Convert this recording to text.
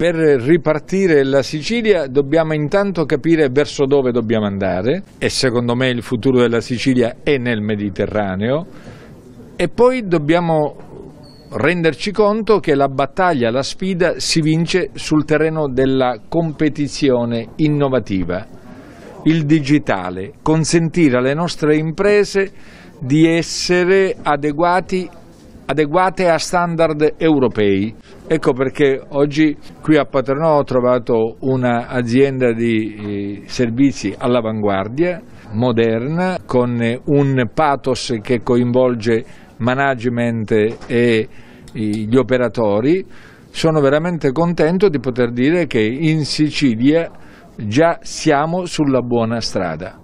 per ripartire la Sicilia dobbiamo intanto capire verso dove dobbiamo andare e secondo me il futuro della Sicilia è nel Mediterraneo e poi dobbiamo renderci conto che la battaglia, la sfida si vince sul terreno della competizione innovativa, il digitale, consentire alle nostre imprese di essere adeguati adeguate a standard europei. Ecco perché oggi qui a Paternò ho trovato un'azienda di eh, servizi all'avanguardia, moderna, con eh, un pathos che coinvolge management e eh, gli operatori. Sono veramente contento di poter dire che in Sicilia già siamo sulla buona strada.